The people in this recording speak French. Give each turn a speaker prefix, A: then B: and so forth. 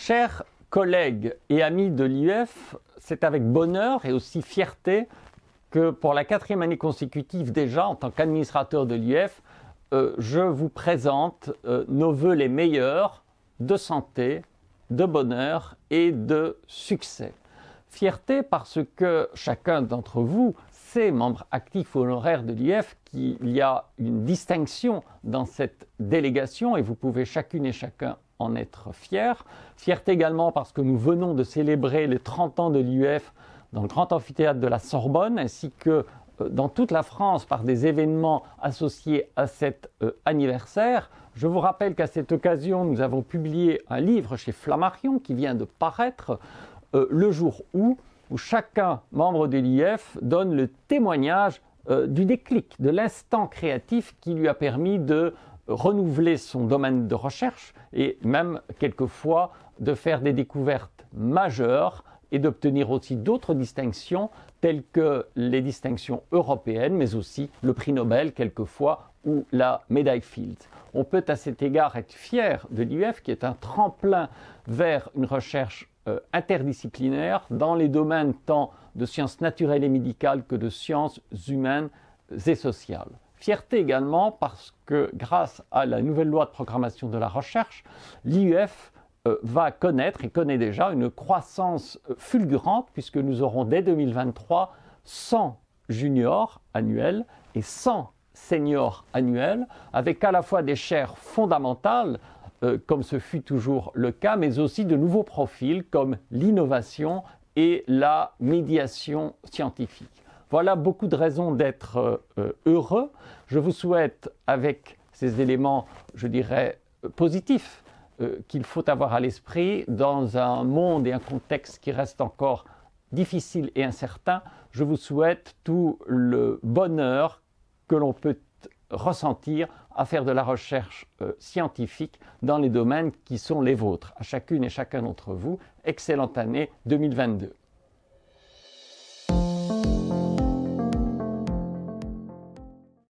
A: Chers collègues et amis de l'IUF, c'est avec bonheur et aussi fierté que pour la quatrième année consécutive déjà, en tant qu'administrateur de l'IUF, euh, je vous présente euh, nos voeux les meilleurs de santé, de bonheur et de succès. Fierté parce que chacun d'entre vous c'est membre actif ou honoraire de l'IF, qu'il y a une distinction dans cette délégation et vous pouvez chacune et chacun en être fiers. Fierté également parce que nous venons de célébrer les 30 ans de l'IUF dans le grand amphithéâtre de la Sorbonne, ainsi que euh, dans toute la France par des événements associés à cet euh, anniversaire. Je vous rappelle qu'à cette occasion, nous avons publié un livre chez Flammarion qui vient de paraître euh, le jour où, chacun membre de l'IF donne le témoignage du déclic, de l'instant créatif qui lui a permis de renouveler son domaine de recherche et même quelquefois de faire des découvertes majeures et d'obtenir aussi d'autres distinctions telles que les distinctions européennes, mais aussi le prix Nobel quelquefois ou la médaille Fields. On peut à cet égard être fier de l'UF qui est un tremplin vers une recherche euh, interdisciplinaire dans les domaines tant de sciences naturelles et médicales que de sciences humaines et sociales. Fierté également parce que grâce à la nouvelle loi de programmation de la recherche, l'IUF euh, va connaître et connaît déjà une croissance euh, fulgurante puisque nous aurons dès 2023 100 juniors annuels et 100 seniors annuels avec à la fois des chaires fondamentales euh, comme ce fut toujours le cas mais aussi de nouveaux profils comme l'innovation et la médiation scientifique. Voilà beaucoup de raisons d'être euh, euh, heureux. Je vous souhaite, avec ces éléments, je dirais, euh, positifs, qu'il faut avoir à l'esprit dans un monde et un contexte qui reste encore difficile et incertain, je vous souhaite tout le bonheur que l'on peut ressentir à faire de la recherche scientifique dans les domaines qui sont les vôtres. À chacune et chacun d'entre vous, excellente année 2022.